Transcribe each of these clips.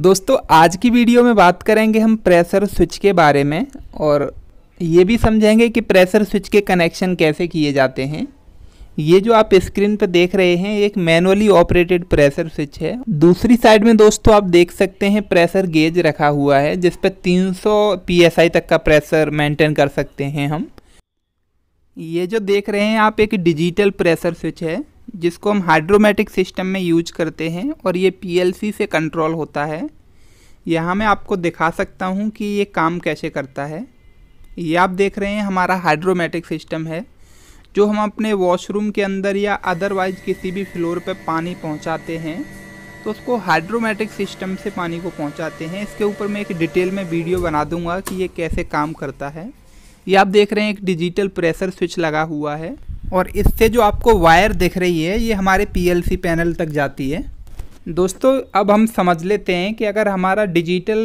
दोस्तों आज की वीडियो में बात करेंगे हम प्रेशर स्विच के बारे में और ये भी समझेंगे कि प्रेशर स्विच के कनेक्शन कैसे किए जाते हैं ये जो आप स्क्रीन पर देख रहे हैं एक मैनुअली ऑपरेटेड प्रेशर स्विच है दूसरी साइड में दोस्तों आप देख सकते हैं प्रेशर गेज रखा हुआ है जिस पर 300 सौ तक का प्रेशर मेंटेन कर सकते हैं हम ये जो देख रहे हैं आप एक डिजिटल प्रेशर स्विच है जिसको हम हाइड्रोमेटिक सिस्टम में यूज करते हैं और ये पीएलसी से कंट्रोल होता है यहाँ मैं आपको दिखा सकता हूँ कि ये काम कैसे करता है ये आप देख रहे हैं हमारा हाइड्रोमेटिक सिस्टम है जो हम अपने वॉशरूम के अंदर या अदरवाइज किसी भी फ्लोर पर पानी पहुँचाते हैं तो उसको हाइड्रोमेटिक सिस्टम से पानी को पहुँचाते हैं इसके ऊपर मैं एक डिटेल में वीडियो बना दूंगा कि ये कैसे काम करता है ये आप देख रहे हैं एक डिजिटल प्रेशर स्विच लगा हुआ है और इससे जो आपको वायर दिख रही है ये हमारे पीएलसी पैनल तक जाती है दोस्तों अब हम समझ लेते हैं कि अगर हमारा डिजिटल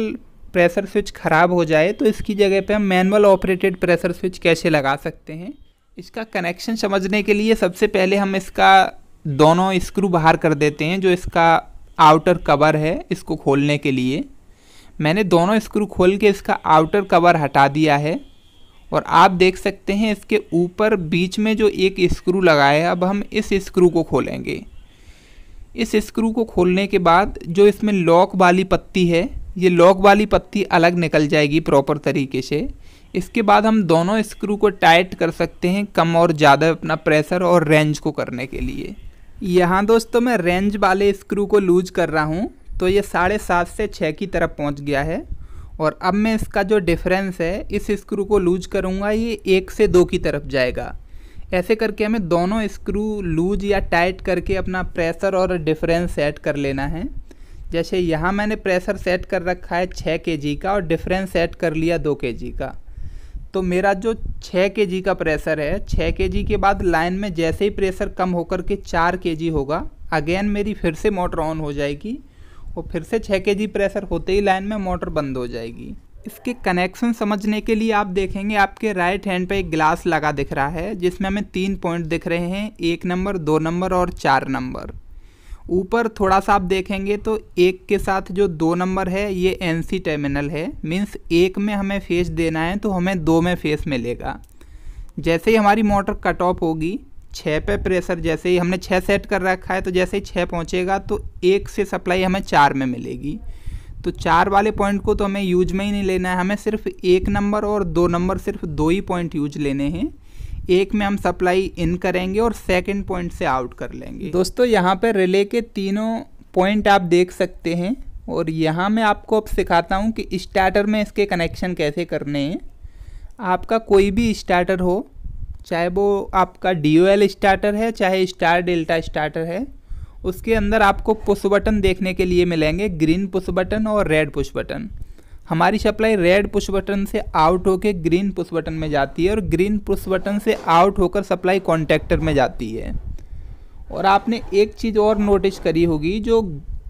प्रेशर स्विच ख़राब हो जाए तो इसकी जगह पे हम मैनुअल ऑपरेटेड प्रेशर स्विच कैसे लगा सकते हैं इसका कनेक्शन समझने के लिए सबसे पहले हम इसका दोनों स्क्रू बाहर कर देते हैं जो इसका आउटर कवर है इसको खोलने के लिए मैंने दोनों स्क्रू खोल के इसका आउटर कवर हटा दिया है और आप देख सकते हैं इसके ऊपर बीच में जो एक स्क्रू लगा है अब हम इस स्क्रू को खोलेंगे इस स्क्रू को खोलने के बाद जो इसमें लॉक वाली पत्ती है ये लॉक वाली पत्ती अलग निकल जाएगी प्रॉपर तरीके से इसके बाद हम दोनों स्क्रू को टाइट कर सकते हैं कम और ज़्यादा अपना प्रेशर और रेंज को करने के लिए यहाँ दोस्तों मैं रेंज वाले स्क्रू को लूज कर रहा हूँ तो ये साढ़े सात से छः की तरफ पहुँच गया है और अब मैं इसका जो डिफरेंस है इस स्क्रू को लूज करूँगा ये एक से दो की तरफ जाएगा ऐसे करके हमें दोनों स्क्रू लूज या टाइट करके अपना प्रेशर और डिफरेंस सेट कर लेना है जैसे यहाँ मैंने प्रेशर सेट कर रखा है छः के जी का और डिफरेंस सेट कर लिया दो के जी का तो मेरा जो छः के जी का प्रेशर है छः के जी के बाद लाइन में जैसे ही प्रेशर कम होकर के चार के जी होगा अगेन मेरी फिर से मोटर ऑन हो जाएगी और फिर से छः के प्रेशर होते ही लाइन में मोटर बंद हो जाएगी इसके कनेक्शन समझने के लिए आप देखेंगे आपके राइट हैंड पे एक ग्लास लगा दिख रहा है जिसमें हमें तीन पॉइंट दिख रहे हैं एक नंबर दो नंबर और चार नंबर ऊपर थोड़ा सा आप देखेंगे तो एक के साथ जो दो नंबर है ये एन सी टर्मिनल है मीन्स एक में हमें फेस देना है तो हमें दो में फेस मिलेगा जैसे ही हमारी मोटर कट ऑफ होगी छः पे प्रेशर जैसे ही हमने छः सेट कर रखा है तो जैसे ही छः पहुँचेगा तो एक से सप्लाई हमें चार में मिलेगी तो चार वाले पॉइंट को तो हमें यूज में ही नहीं लेना है हमें सिर्फ एक नंबर और दो नंबर सिर्फ दो ही पॉइंट यूज लेने हैं एक में हम सप्लाई इन करेंगे और सेकंड पॉइंट से आउट कर लेंगे दोस्तों यहाँ पर रिले के तीनों पॉइंट आप देख सकते हैं और यहाँ मैं आपको अब सिखाता हूँ कि स्टार्टर में इसके कनेक्शन कैसे करने हैं आपका कोई भी स्टार्टर हो चाहे वो आपका डी ओ एल स्टार्टर है चाहे स्टार डेल्टा स्टार्टर है उसके अंदर आपको पुश बटन देखने के लिए मिलेंगे ग्रीन पुश बटन और रेड पुश बटन हमारी सप्लाई रेड पुश बटन से आउट होकर ग्रीन पुश बटन में जाती है और ग्रीन पुश बटन से आउट होकर सप्लाई कॉन्टैक्टर में जाती है और आपने एक चीज़ और नोटिस करी होगी जो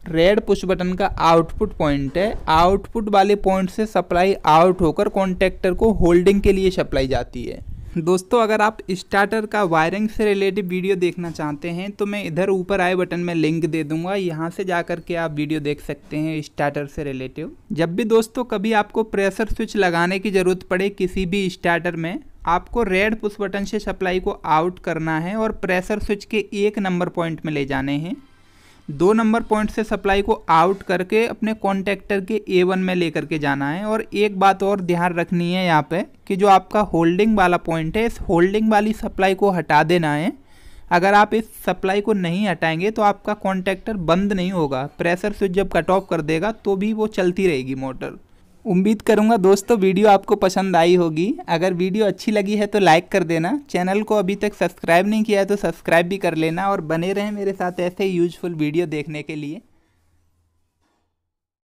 रेड पुश बटन का आउटपुट पॉइंट है आउटपुट वाले पॉइंट से सप्लाई आउट होकर कॉन्टेक्टर को होल्डिंग के लिए सप्लाई जाती है दोस्तों अगर आप स्टार्टर का वायरिंग से रिलेटेड वीडियो देखना चाहते हैं तो मैं इधर ऊपर आए बटन में लिंक दे दूंगा यहाँ से जा कर के आप वीडियो देख सकते हैं स्टार्टर से रिलेटिव जब भी दोस्तों कभी आपको प्रेशर स्विच लगाने की ज़रूरत पड़े किसी भी स्टार्टर में आपको रेड पुश बटन से सप्लाई को आउट करना है और प्रेशर स्विच के एक नंबर पॉइंट में ले जाने हैं दो नंबर पॉइंट से सप्लाई को आउट करके अपने कॉन्टैक्टर के ए वन में लेकर के जाना है और एक बात और ध्यान रखनी है यहाँ पे कि जो आपका होल्डिंग वाला पॉइंट है इस होल्डिंग वाली सप्लाई को हटा देना है अगर आप इस सप्लाई को नहीं हटाएंगे तो आपका कॉन्टेक्टर बंद नहीं होगा प्रेशर स्विच जब कट ऑफ कर देगा तो भी वो चलती रहेगी मोटर उम्मीद करूँगा दोस्तों वीडियो आपको पसंद आई होगी अगर वीडियो अच्छी लगी है तो लाइक कर देना चैनल को अभी तक सब्सक्राइब नहीं किया है तो सब्सक्राइब भी कर लेना और बने रहें मेरे साथ ऐसे यूजफुल वीडियो देखने के लिए